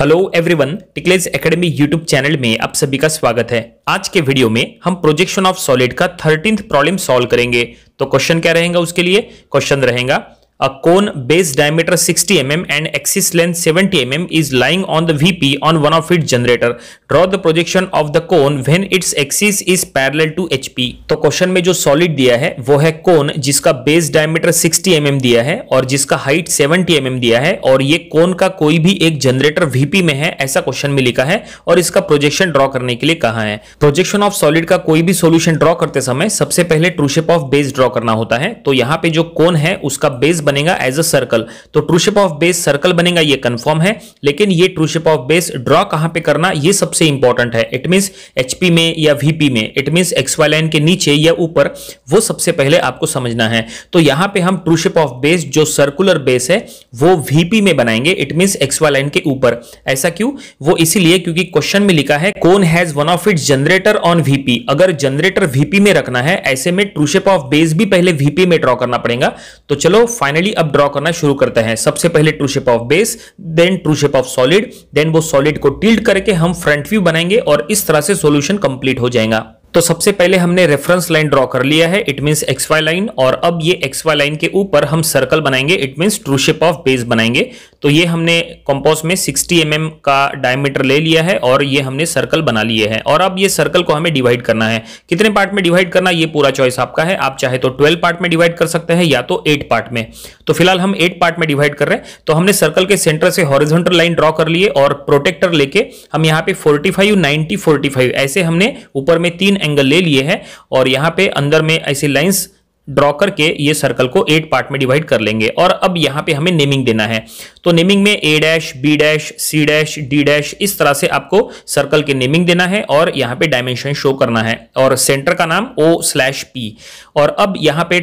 Hello everyone टिकलेज academy YouTube channel में आप सभी का स्वागत है आज के वीडियो में हम प्रोजेक्शन ऑफ सॉलिड का थर्टींथ प्रॉब्लम सॉल्व करेंगे तो क्वेश्चन क्या रहेगा उसके लिए क्वेश्चन रहेगा A cone base diameter 60 mm and axis length 70 mm is lying on the VP on one of its generator. Draw the projection of the cone when its axis is parallel to HP. तो question में जो solid दिया है वो है कोन जिसका base diameter 60 mm दिया है और जिसका हाइट 70 mm दिया है और ये कोन का कोई भी एक जनरेटर VP में है ऐसा क्वेश्चन में लिखा है और इसका प्रोजेक्शन ड्रॉ करने के लिए कहा है प्रोजेक्शन ऑफ सॉलिड का कोई भी सोल्यूशन ड्रॉ करते समय सबसे पहले ट्रूशेप ऑफ बेस ड्रॉ करना होता है तो यहाँ पे जो कोन है उसका बेस बनेगा एज अ सर्कल तो ट्रूशिप ऑफ बेस सर्कल बनेगा ये कंफर्म है लेकिन ये ट्रूशिप ऑफ बेस ड्रॉ कहां पे करना ये सबसे इंपॉर्टेंट है इट मीन्स एचपी में या वीपी में इट मीन्स एक्सवाई लाइन के नीचे या ऊपर वो सबसे पहले आपको समझना है तो यहां पे हम ट्रूशिप ऑफ बेस जो सर्कुलर बेस है वो वीपी में बनाएंगे इट मीन्स एक्सवाई लाइन के ऊपर ऐसा क्यों वो इसीलिए क्योंकि क्वेश्चन में लिखा है cone has one of it generator on VP अगर जनरेटर वीपी में रखना है ऐसे में ट्रूशिप ऑफ बेस भी पहले वीपी में ड्रॉ करना पड़ेगा तो चलो फाइनल फाइनली अब ड्रॉ करना शुरू करते हैं सबसे पहले true shape of base then true shape of solid then वो सॉलिड को टील्ड करके हम फ्रंट व्यू बनाएंगे और इस तरह से सोल्यूशन कंप्लीट हो जाएगा तो सबसे पहले हमने रेफरेंस लाइन ड्रॉ कर लिया है it means X Y line और अब ये एक्स वाई लाइन के ऊपर हम सर्कल बनाएंगे it means true shape of base बनाएंगे तो ये हमने कंपास में 60 एम mm का डायमीटर ले लिया है और ये हमने सर्कल बना लिए हैं और अब ये सर्कल को हमें डिवाइड करना है कितने पार्ट में डिवाइड करना ये पूरा चॉइस आपका है आप चाहे तो ट्वेल्व पार्ट में डिवाइड कर सकते हैं या तो एट पार्ट में तो फिलहाल हम एट पार्ट में डिवाइड कर रहे हैं तो हमने सर्कल के सेंटर से हॉरिजेंटल लाइन ड्रॉ कर लिए और प्रोटेक्टर लेके हम यहाँ पे forty five ninety forty five ऐसे हमने ऊपर में तीन एंगल ले लिए है और यहाँ पे अंदर में ऐसे लाइंस ड्रॉ करके ये सर्कल को एट पार्ट में डिवाइड कर लेंगे और अब यहाँ पे हमें नेमिंग देना है तो नेमिंग में A dash B dash C dash D dash इस तरह से आपको सर्कल के नेमिंग देना है और यहाँ पे डायमेंशन शो करना है और सेंटर का नाम ओ स्लैश पी और अब यहाँ पे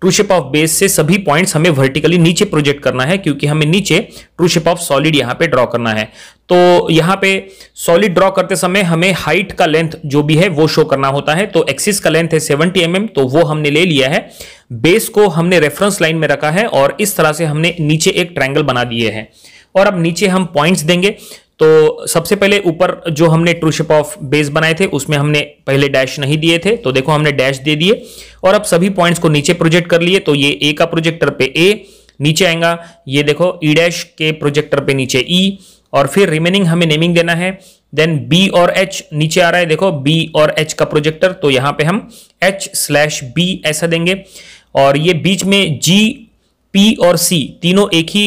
ट्रू शेप ऑफ बेस से सभी पॉइंट्स हमें वर्टिकली नीचे प्रोजेक्ट करना है क्योंकि हमें नीचे ट्रू शेप ऑफ सॉलिड यहाँ पे ड्रॉ करना है तो यहाँ पे सॉलिड ड्रॉ करते समय हमें हाइट का लेंथ जो भी है वो शो करना होता है तो एक्सिस का लेंथ है 70 एम mm, तो वो हमने ले लिया है बेस को हमने रेफरेंस लाइन में रखा है और इस तरह से हमने नीचे एक ट्राइंगल बना दिए है और अब नीचे हम पॉइंट्स देंगे तो सबसे पहले ऊपर जो हमने ट्रू शेप ऑफ बेस बनाए थे उसमें हमने पहले डैश नहीं दिए थे तो देखो हमने डैश दे दिए और अब सभी पॉइंट्स को नीचे प्रोजेक्ट कर लिए तो ये ए का प्रोजेक्टर पे ए नीचे आएगा ये देखो ई e डैश के प्रोजेक्टर पे नीचे ई e, और फिर रिमेनिंग हमें नेमिंग देना है देन बी और एच नीचे आ रहा है देखो बी और एच का प्रोजेक्टर तो यहाँ पे हम एच स्लैश बी ऐसा देंगे और ये बीच में जी पी और सी तीनों एक ही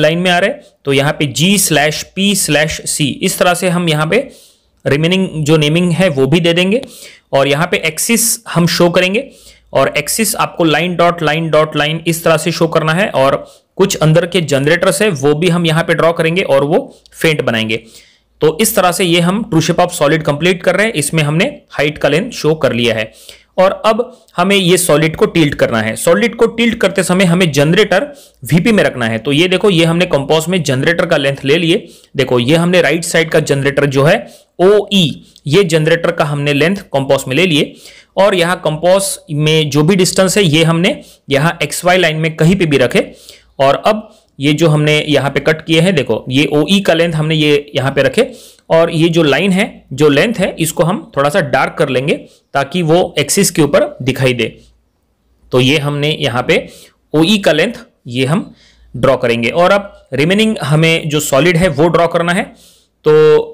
लाइन में आ रहे हैं तो यहाँ पे G slash P slash C इस तरह से हम यहाँ पे रिमेनिंग जो नेमिंग है वो भी दे देंगे और यहाँ पे एक्सिस हम शो करेंगे और एक्सिस आपको line dot line dot line इस तरह से शो करना है और कुछ अंदर के जनरेटर्स है वो भी हम यहाँ पे ड्रॉ करेंगे और वो फेंट बनाएंगे तो इस तरह से ये हम ट्रूशेप ऑफ सॉलिड कंप्लीट कर रहे हैं इसमें हमने हाइट का लेंथ शो कर लिया है और अब हमें ये सॉलिड को टिल्ट करना है सॉलिड को टिल्ट करते समय हमें जनरेटर वीपी में रखना है तो ये देखो ये हमने कंपास में जनरेटर का लेंथ ले लिए देखो ये हमने राइट साइड का जनरेटर जो है ओ ई e, ये जनरेटर का हमने लेंथ कंपास में ले लिए और यहाँ कंपास में जो भी डिस्टेंस है ये हमने यहाँ एक्स वाई लाइन में कहीं पर भी रखे और अब ये जो हमने यहाँ पे कट किए हैं देखो ये ओ ई e का लेंथ हमने ये यहाँ पे रखे और ये जो लाइन है जो लेंथ है इसको हम थोड़ा सा डार्क कर लेंगे ताकि वो एक्सिस के ऊपर दिखाई दे तो ये हमने यहाँ पे ओ e का लेंथ ये हम ड्रॉ करेंगे और अब रिमेनिंग हमें जो सॉलिड है वो ड्रॉ करना है तो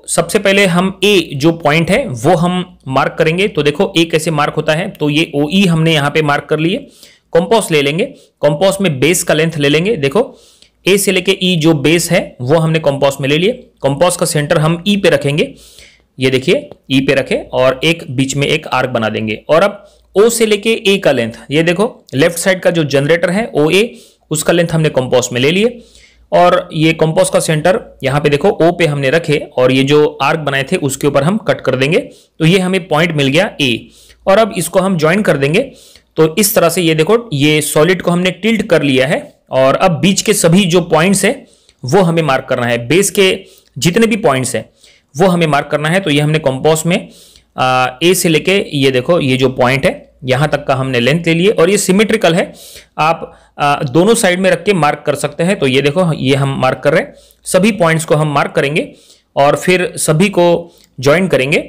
सबसे पहले हम ए जो पॉइंट है वो हम मार्क करेंगे तो देखो ए कैसे मार्क होता है तो ये ओ e हमने यहाँ पे मार्क कर लिए कॉम्पोस ले लेंगे कॉम्पोस में बेस का लेंथ ले लेंगे देखो ए से लेके ई e जो बेस है वो हमने कॉम्पोस्ट में ले लिए कॉम्पोस्ट का सेंटर हम ई e पे रखेंगे ये देखिए ई e पे रखे और एक बीच में एक आर्क बना देंगे और अब ओ से लेके ए का लेंथ ये देखो लेफ्ट साइड का जो जनरेटर है ओ ए उसका लेंथ हमने कॉम्पोस्ट में ले लिए और ये कॉम्पोस्ट का सेंटर यहाँ पे देखो ओ पे हमने रखे और ये जो आर्क बनाए थे उसके ऊपर हम कट कर देंगे तो ये हमें पॉइंट मिल गया ए और अब इसको हम ज्वाइन कर देंगे तो इस तरह से ये देखो ये सॉलिड को हमने टिल्ट कर लिया है और अब बीच के सभी जो पॉइंट्स है वो हमें मार्क करना है बेस के जितने भी पॉइंट्स हैं वो हमें मार्क करना है तो ये हमने कंपास में ए से लेके ये देखो ये जो पॉइंट है यहां तक का हमने लेंथ ले लिए और ये सिमेट्रिकल है आप आ, दोनों साइड में रख के मार्क कर सकते हैं तो ये देखो ये हम मार्क कर रहे हैं सभी पॉइंट्स को हम मार्क करेंगे और फिर सभी को ज्वाइन करेंगे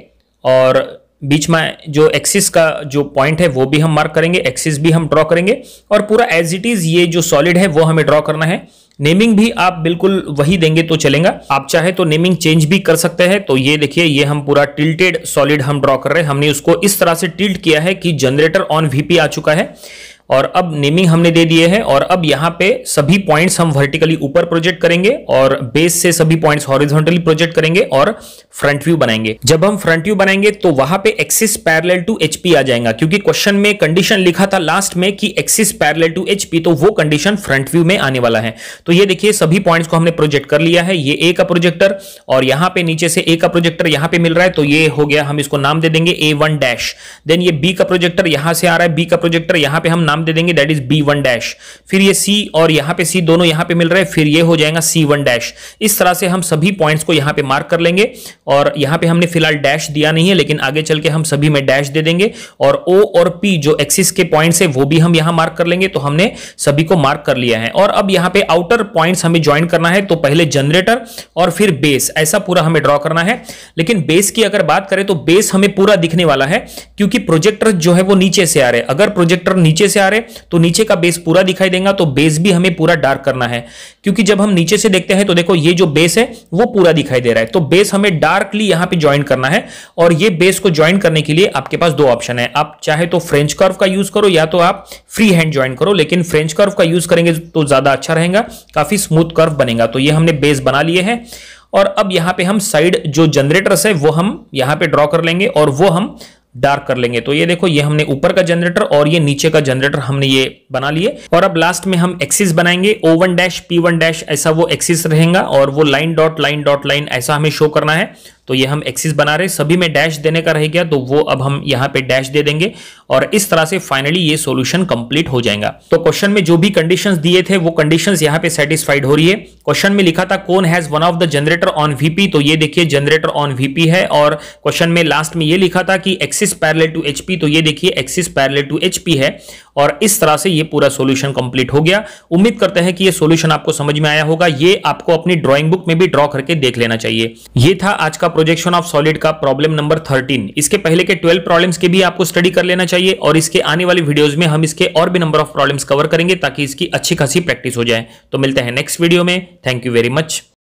और बीच में जो एक्सिस का जो पॉइंट है वो भी हम मार्क करेंगे एक्सिस भी हम ड्रॉ करेंगे और पूरा एज इट इज ये जो सॉलिड है वो हमें ड्रॉ करना है नेमिंग भी आप बिल्कुल वही देंगे तो चलेगा आप चाहे तो नेमिंग चेंज भी कर सकते हैं तो ये देखिए ये हम पूरा टिल्टेड सॉलिड हम ड्रॉ कर रहे हैं हमने उसको इस तरह से टिल्ट किया है कि जनरेटर ऑन वीपी आ चुका है और अब नेमिंग हमने दे दिए हैं और अब यहाँ पे सभी पॉइंट्स हम वर्टिकली ऊपर प्रोजेक्ट करेंगे और बेस से सभी पॉइंट्स हॉरिजॉन्टली प्रोजेक्ट करेंगे और फ्रंट व्यू बनाएंगे जब हम फ्रंट व्यू बनाएंगे तो वहां पे एक्सिस पैरेलल टू एचपी आ जाएगा क्योंकि क्वेश्चन में कंडीशन लिखा था लास्ट में कि एक्सिस पैरेलल टू एचपी तो वो कंडीशन फ्रंट व्यू में आने वाला है तो ये देखिए सभी पॉइंट्स को हमने प्रोजेक्ट कर लिया है ये ए का प्रोजेक्टर और यहाँ पे नीचे से ए का प्रोजेक्टर यहाँ पे मिल रहा है तो ये हो गया हम इसको नाम दे देंगे ए वन डैश देन ये बी का प्रोजेक्टर यहां से आ रहा है बी का प्रोजेक्टर यहाँ पे हम नाम नाम दे देंगे that is B one dash फिर ये सी और यहाँ पे सी दोनों यहाँ पे मिल रहा है फिर ये हो जाएगा सी वन डैश इस तरह से हम सभी पॉइंट्स को यहाँ पे मार्क कर लेंगे और यहाँ पे हमने फिलहाल डैश दिया नहीं है लेकिन आगे चल के हम सभी में डैश दे देंगे और ओ और पी जो एक्सिस के पॉइंट्स है वो भी हम यहाँ मार्क कर लेंगे तो हमने सभी को मार्क कर लिया है और अब यहाँ पे आउटर पॉइंट्स हमें ज्वाइन करना है तो पहले जनरेटर और फिर बेस ऐसा पूरा हमें ड्रॉ करना है लेकिन बेस की अगर बात करें तो बेस हमें पूरा दिखने वाला है क्योंकि प्रोजेक्टर जो है वो नीचे से आ रहे हैं अगर प्रोजेक्टर नीचे से आ आ रहे तो नीचे का बेस पूरा दिखाई देगा तो बेस भी हमें पूरा डार्क करना है क्योंकि जब हम नीचे से देखते हैं तो देखो ये जो बेस है वो पूरा दिखाई दे रहा है तो बेस हमें डार्कली यहां पे ज्वाइन करना है और ये बेस को ज्वाइन करने के लिए आपके पास दो ऑप्शन है आप चाहे तो फ्रेंच कर्व का यूज करो या तो आप फ्री हैंड ज्वाइन करो लेकिन फ्रेंच कर्व का यूज करेंगे तो ज्यादा अच्छा रहेगा काफी स्मूथ कर्व बनेगा तो ये हमने बेस बना लिए हैं और अब यहां पे हम साइड जो जनरेटर्स है वो हम यहां पे ड्रॉ कर लेंगे और वो हम डार्क कर लेंगे तो ये देखो ये हमने ऊपर का जनरेटर और ये नीचे का जनरेटर हमने ये बना लिए और अब लास्ट में हम एक्सिस बनाएंगे O one dash P one dash ऐसा वो एक्सिस रहेगा और वो line dot line dot line ऐसा हमें शो करना है तो ये हम एक्सिस बना रहे सभी में डैश देने का रह गया तो वो अब हम यहाँ पे डैश दे देंगे और इस तरह से फाइनली ये सोल्यूशन कंप्लीट हो जाएगा तो क्वेश्चन में जो भी कंडीशन दिए थे वो कंडीशन यहाँ पे सेटिस्फाइड हो रही है क्वेश्चन में लिखा था cone has one of the generator on VP तो ये देखिए जनरेटर ऑन वीपी है और क्वेश्चन में लास्ट में ये लिखा था कि एक्सिस पैरल टू एचपी तो ये देखिए एक्सिस पैरल टू एचपी है और इस तरह से ये पूरा सोल्यूशन कंप्लीट हो गया उम्मीद करते हैं कि ये सोल्यूशन आपको समझ में आया होगा ये आपको अपनी ड्रॉइंग बुक में भी ड्रॉ करके देख लेना चाहिए ये था आज का प्रोजेक्शन ऑफ सॉलिड का प्रॉब्लम नंबर 13 इसके पहले के 12 प्रॉब्लम्स के भी आपको स्टडी कर लेना चाहिए और इसके आने वाली वीडियोस में हम इसके और भी नंबर ऑफ प्रॉब्लम्स कवर करेंगे ताकि इसकी अच्छी खासी प्रैक्टिस हो जाए तो मिलते हैं नेक्स्ट वीडियो में थैंक यू वेरी मच